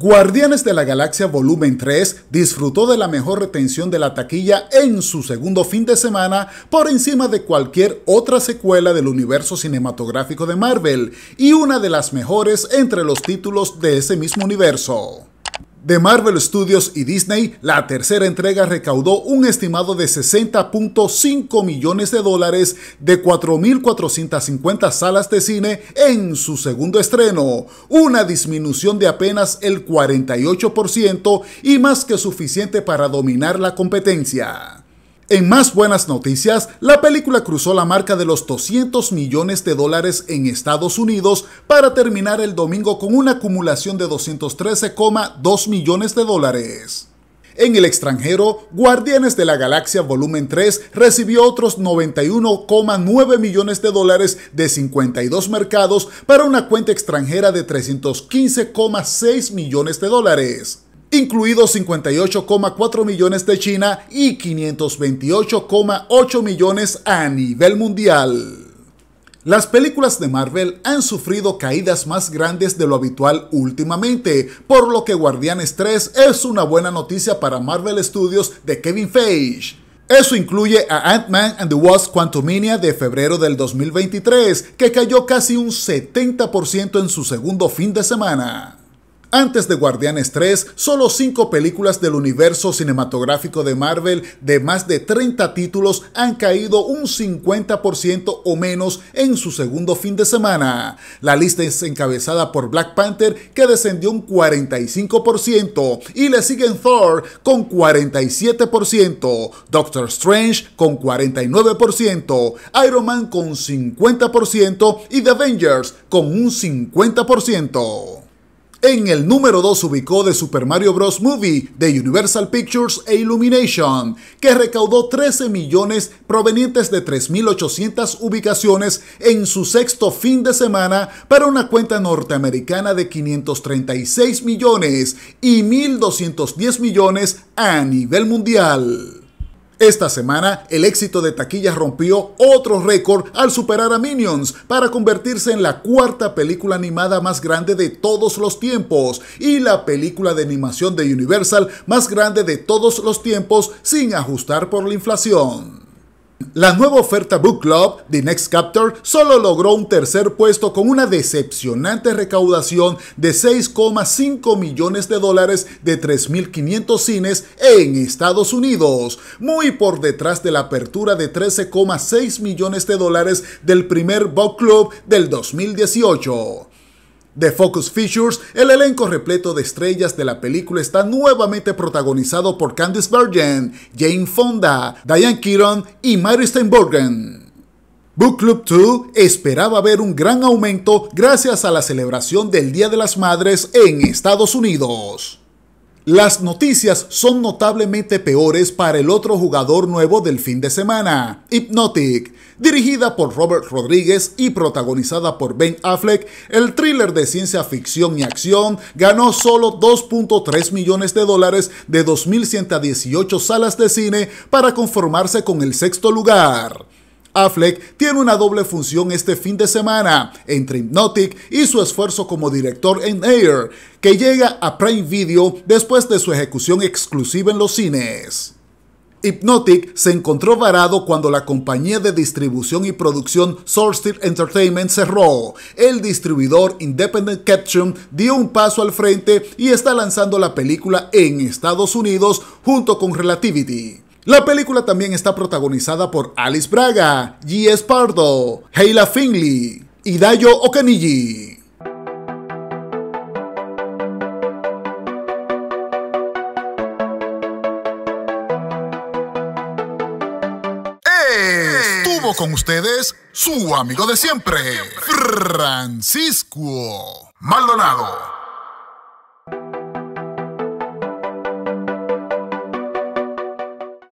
Guardianes de la Galaxia Volumen 3 disfrutó de la mejor retención de la taquilla en su segundo fin de semana por encima de cualquier otra secuela del universo cinematográfico de Marvel y una de las mejores entre los títulos de ese mismo universo de Marvel Studios y Disney, la tercera entrega recaudó un estimado de 60.5 millones de dólares de 4.450 salas de cine en su segundo estreno, una disminución de apenas el 48% y más que suficiente para dominar la competencia. En más buenas noticias, la película cruzó la marca de los 200 millones de dólares en Estados Unidos para terminar el domingo con una acumulación de 213,2 millones de dólares. En el extranjero, Guardianes de la Galaxia Volumen 3 recibió otros 91,9 millones de dólares de 52 mercados para una cuenta extranjera de 315,6 millones de dólares incluidos 58,4 millones de China y 528,8 millones a nivel mundial. Las películas de Marvel han sufrido caídas más grandes de lo habitual últimamente, por lo que Guardianes 3 es una buena noticia para Marvel Studios de Kevin Feige. Eso incluye a Ant-Man and the Wasp Quantumania de febrero del 2023, que cayó casi un 70% en su segundo fin de semana. Antes de Guardianes 3, solo 5 películas del universo cinematográfico de Marvel de más de 30 títulos han caído un 50% o menos en su segundo fin de semana. La lista es encabezada por Black Panther que descendió un 45% y le siguen Thor con 47%, Doctor Strange con 49%, Iron Man con 50% y The Avengers con un 50%. En el número 2 ubicó The Super Mario Bros. Movie de Universal Pictures e Illumination, que recaudó 13 millones provenientes de 3.800 ubicaciones en su sexto fin de semana para una cuenta norteamericana de 536 millones y 1.210 millones a nivel mundial. Esta semana, el éxito de taquillas rompió otro récord al superar a Minions para convertirse en la cuarta película animada más grande de todos los tiempos y la película de animación de Universal más grande de todos los tiempos sin ajustar por la inflación. La nueva oferta Book Club The Next Capture solo logró un tercer puesto con una decepcionante recaudación de 6,5 millones de dólares de 3.500 cines en Estados Unidos, muy por detrás de la apertura de 13,6 millones de dólares del primer Book Club del 2018. De Focus Features, el elenco repleto de estrellas de la película está nuevamente protagonizado por Candice Bergen, Jane Fonda, Diane Keaton y Mary Steinborgen. Book Club 2 esperaba ver un gran aumento gracias a la celebración del Día de las Madres en Estados Unidos. Las noticias son notablemente peores para el otro jugador nuevo del fin de semana, Hypnotic. Dirigida por Robert Rodríguez y protagonizada por Ben Affleck, el thriller de ciencia ficción y acción ganó solo 2.3 millones de dólares de 2.118 salas de cine para conformarse con el sexto lugar. Affleck tiene una doble función este fin de semana entre Hypnotic y su esfuerzo como director en Air, que llega a Prime Video después de su ejecución exclusiva en los cines. Hypnotic se encontró varado cuando la compañía de distribución y producción Sourced Entertainment cerró. El distribuidor Independent Caption dio un paso al frente y está lanzando la película en Estados Unidos junto con Relativity. La película también está protagonizada por Alice Braga, G. Espardo, Hayla Finley y Dayo Okeniji. Estuvo con ustedes su amigo de siempre, Francisco Maldonado.